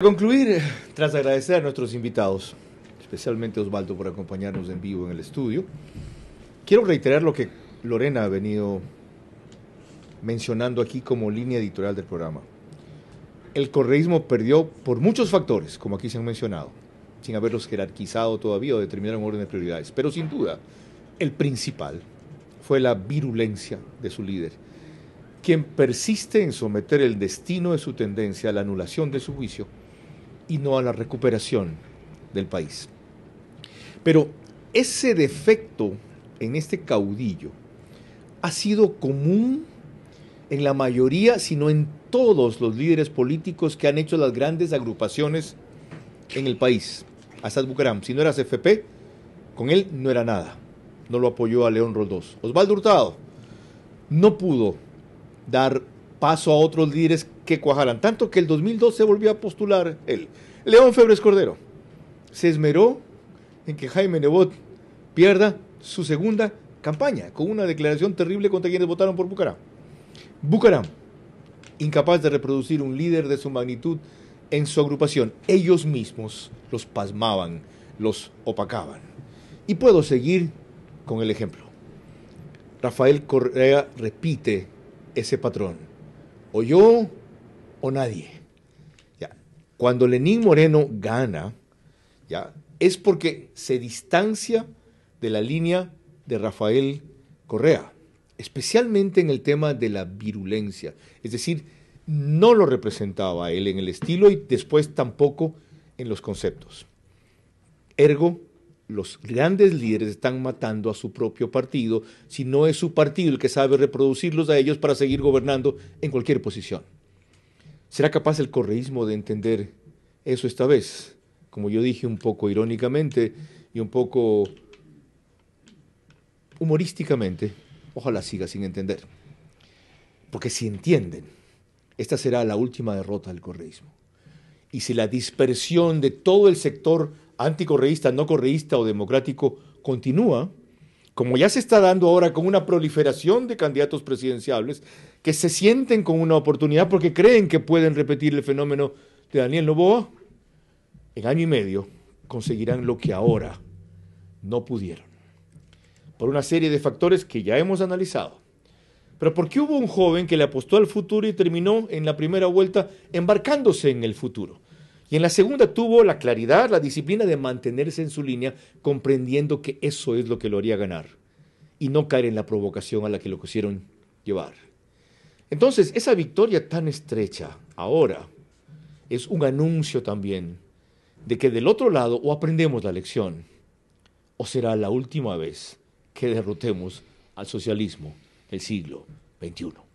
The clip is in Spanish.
Para concluir, eh, tras agradecer a nuestros invitados, especialmente Osvaldo por acompañarnos en vivo en el estudio, quiero reiterar lo que Lorena ha venido mencionando aquí como línea editorial del programa. El correísmo perdió por muchos factores, como aquí se han mencionado, sin haberlos jerarquizado todavía o determinado en orden de prioridades, pero sin duda, el principal fue la virulencia de su líder, quien persiste en someter el destino de su tendencia a la anulación de su juicio y no a la recuperación del país. Pero ese defecto en este caudillo ha sido común en la mayoría, sino en todos los líderes políticos que han hecho las grandes agrupaciones en el país. Asad Bucaram, si no era CFP, con él no era nada. No lo apoyó a León Roldós. Osvaldo Hurtado no pudo dar paso a otros líderes que cuajaran. Tanto que el se volvió a postular él. León Febres Cordero se esmeró en que Jaime Nebot pierda su segunda campaña con una declaración terrible contra quienes votaron por Bucaram. Bucaram, incapaz de reproducir un líder de su magnitud en su agrupación, ellos mismos los pasmaban, los opacaban. Y puedo seguir con el ejemplo. Rafael Correa repite ese patrón o yo o nadie. ¿ya? Cuando Lenín Moreno gana, ¿ya? es porque se distancia de la línea de Rafael Correa, especialmente en el tema de la virulencia. Es decir, no lo representaba él en el estilo y después tampoco en los conceptos. Ergo, los grandes líderes están matando a su propio partido, si no es su partido el que sabe reproducirlos a ellos para seguir gobernando en cualquier posición. ¿Será capaz el correísmo de entender eso esta vez? Como yo dije un poco irónicamente y un poco humorísticamente, ojalá siga sin entender. Porque si entienden, esta será la última derrota del correísmo. Y si la dispersión de todo el sector anticorreísta, no correísta o democrático continúa, como ya se está dando ahora con una proliferación de candidatos presidenciables que se sienten con una oportunidad porque creen que pueden repetir el fenómeno de Daniel Novoa, en año y medio conseguirán lo que ahora no pudieron, por una serie de factores que ya hemos analizado. Pero ¿por qué hubo un joven que le apostó al futuro y terminó en la primera vuelta embarcándose en el futuro? Y en la segunda tuvo la claridad, la disciplina de mantenerse en su línea, comprendiendo que eso es lo que lo haría ganar y no caer en la provocación a la que lo quisieron llevar. Entonces, esa victoria tan estrecha ahora es un anuncio también de que del otro lado o aprendemos la lección o será la última vez que derrotemos al socialismo del siglo XXI.